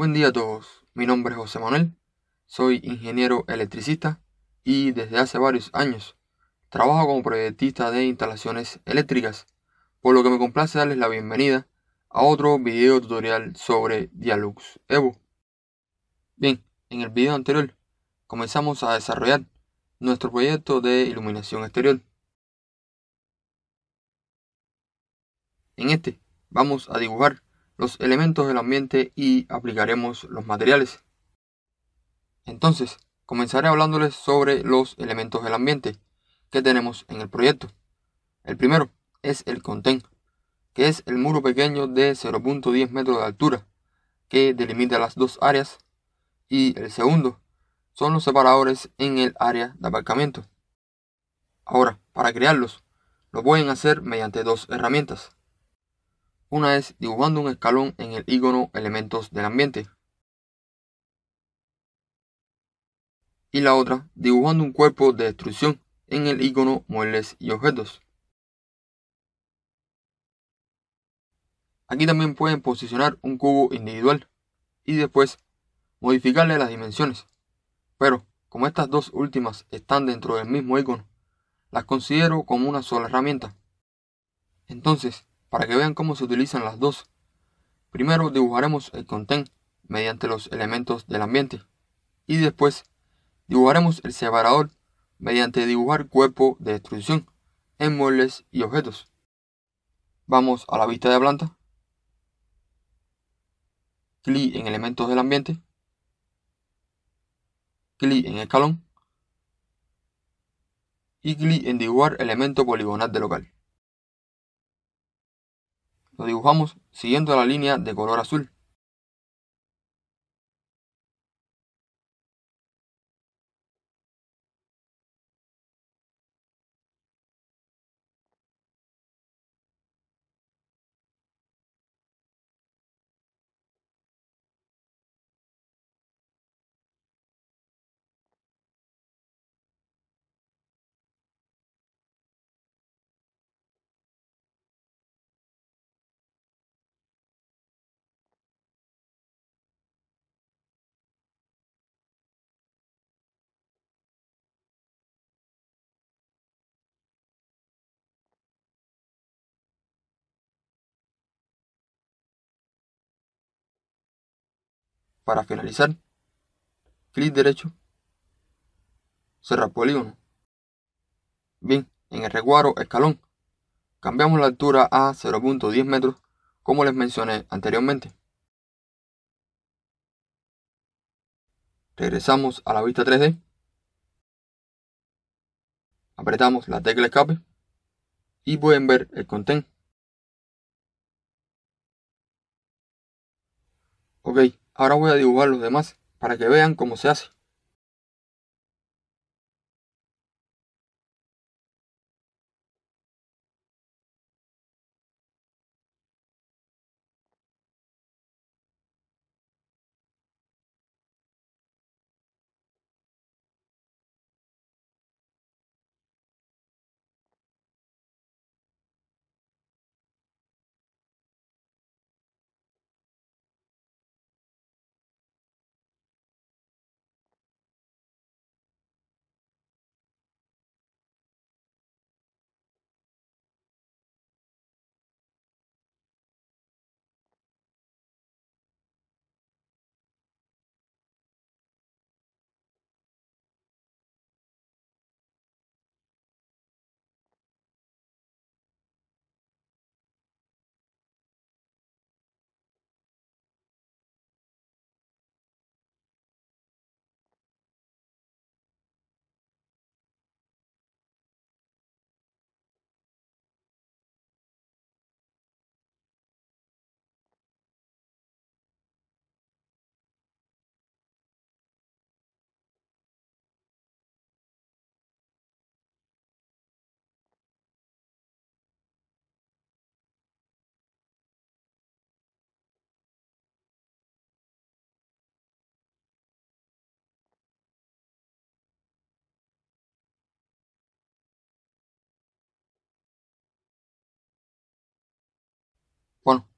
Buen día a todos, mi nombre es José Manuel, soy ingeniero electricista y desde hace varios años trabajo como proyectista de instalaciones eléctricas, por lo que me complace darles la bienvenida a otro video tutorial sobre Dialux Evo. Bien, en el video anterior comenzamos a desarrollar nuestro proyecto de iluminación exterior. En este vamos a dibujar los elementos del ambiente y aplicaremos los materiales. Entonces, comenzaré hablándoles sobre los elementos del ambiente que tenemos en el proyecto. El primero es el contén, que es el muro pequeño de 0.10 metros de altura que delimita las dos áreas. Y el segundo son los separadores en el área de aparcamiento. Ahora, para crearlos, lo pueden hacer mediante dos herramientas. Una es dibujando un escalón en el icono elementos del ambiente. Y la otra, dibujando un cuerpo de destrucción en el icono muebles y objetos. Aquí también pueden posicionar un cubo individual y después modificarle las dimensiones. Pero como estas dos últimas están dentro del mismo icono, las considero como una sola herramienta. Entonces, para que vean cómo se utilizan las dos. Primero dibujaremos el content mediante los elementos del ambiente y después dibujaremos el separador mediante dibujar cuerpo de destrucción en muebles y objetos. Vamos a la vista de planta. Clic en elementos del ambiente. Clic en escalón. Y clic en dibujar elemento poligonal de local lo dibujamos siguiendo la línea de color azul. Para finalizar, clic derecho, cerrar polígono. Bien, en el reguaro escalón, cambiamos la altura a 0.10 metros, como les mencioné anteriormente. Regresamos a la vista 3D. Apretamos la tecla escape y pueden ver el content. Ok, Ahora voy a dibujar los demás para que vean cómo se hace.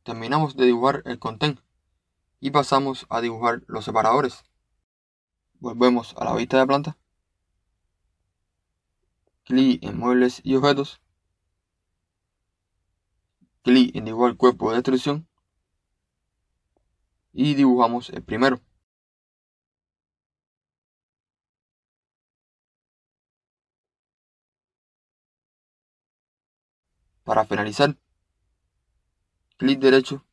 Terminamos de dibujar el contén y pasamos a dibujar los separadores. Volvemos a la vista de planta. Clic en muebles y objetos. Clic en dibujar cuerpo de destrucción. Y dibujamos el primero. Para finalizar, clic derecho,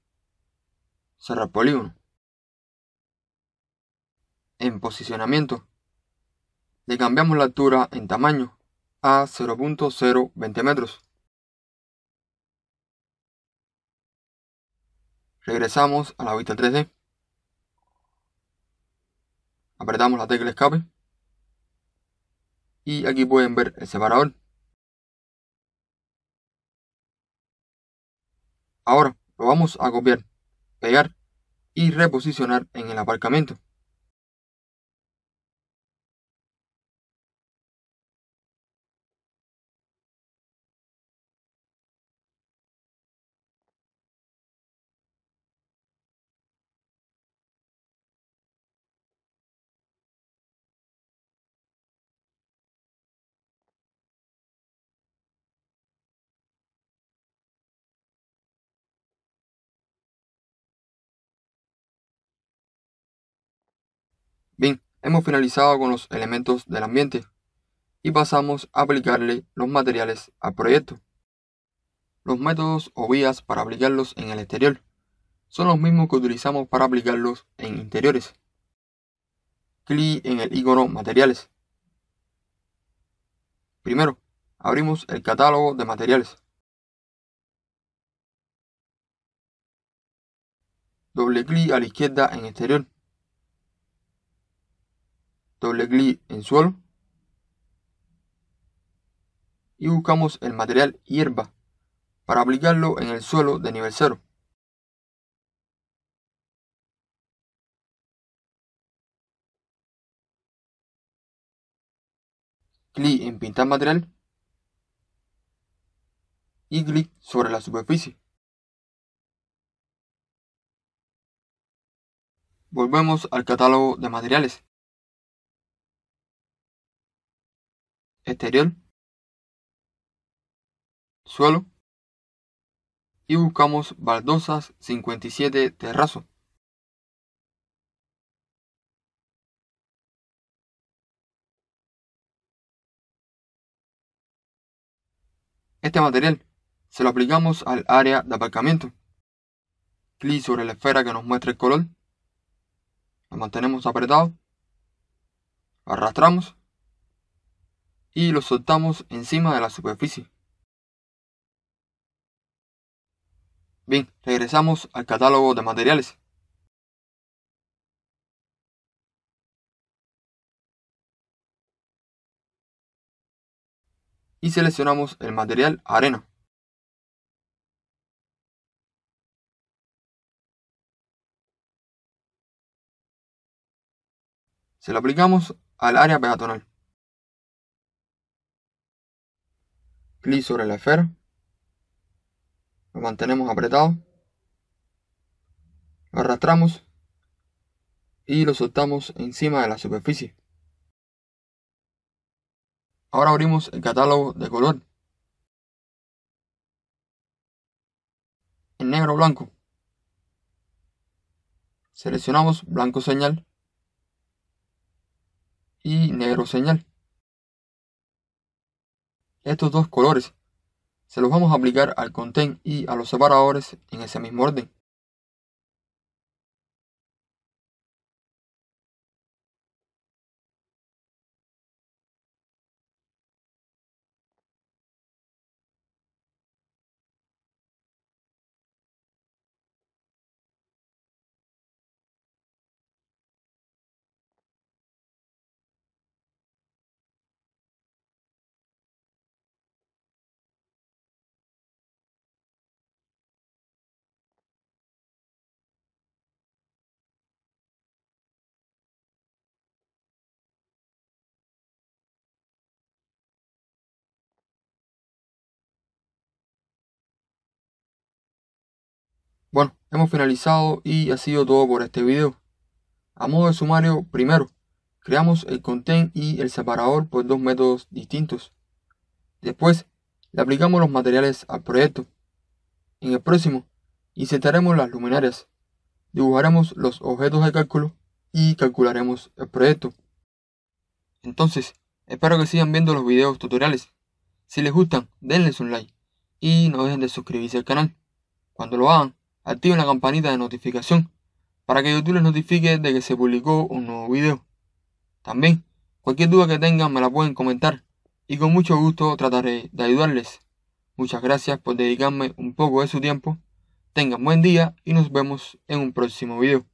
cerrar polígono. En posicionamiento, le cambiamos la altura en tamaño a 0.020 metros. Regresamos a la vista 3D. Apretamos la tecla escape. Y aquí pueden ver el separador. Ahora lo vamos a copiar, pegar y reposicionar en el aparcamiento. Bien, hemos finalizado con los elementos del ambiente y pasamos a aplicarle los materiales al proyecto. Los métodos o vías para aplicarlos en el exterior son los mismos que utilizamos para aplicarlos en interiores. Clic en el icono materiales. Primero, abrimos el catálogo de materiales. Doble clic a la izquierda en exterior doble clic en suelo y buscamos el material hierba para aplicarlo en el suelo de nivel 0. Clic en pintar material y clic sobre la superficie. Volvemos al catálogo de materiales. exterior, suelo y buscamos baldosas 57 terrazo. Este material se lo aplicamos al área de aparcamiento. Clic sobre la esfera que nos muestra el color. Lo mantenemos apretado. Arrastramos y lo soltamos encima de la superficie. Bien, regresamos al catálogo de materiales. Y seleccionamos el material arena. Se lo aplicamos al área peatonal. clic sobre la esfera, lo mantenemos apretado, lo arrastramos y lo soltamos encima de la superficie. Ahora abrimos el catálogo de color. En negro blanco. Seleccionamos blanco señal y negro señal. Estos dos colores se los vamos a aplicar al contén y a los separadores en ese mismo orden. Bueno, hemos finalizado y ha sido todo por este video. A modo de sumario, primero, creamos el content y el separador por dos métodos distintos. Después, le aplicamos los materiales al proyecto. En el próximo, insertaremos las luminarias, dibujaremos los objetos de cálculo y calcularemos el proyecto. Entonces, espero que sigan viendo los videos tutoriales. Si les gustan, denles un like y no dejen de suscribirse al canal. Cuando lo hagan, activen la campanita de notificación para que YouTube les notifique de que se publicó un nuevo video. También, cualquier duda que tengan me la pueden comentar y con mucho gusto trataré de ayudarles. Muchas gracias por dedicarme un poco de su tiempo. Tengan buen día y nos vemos en un próximo video.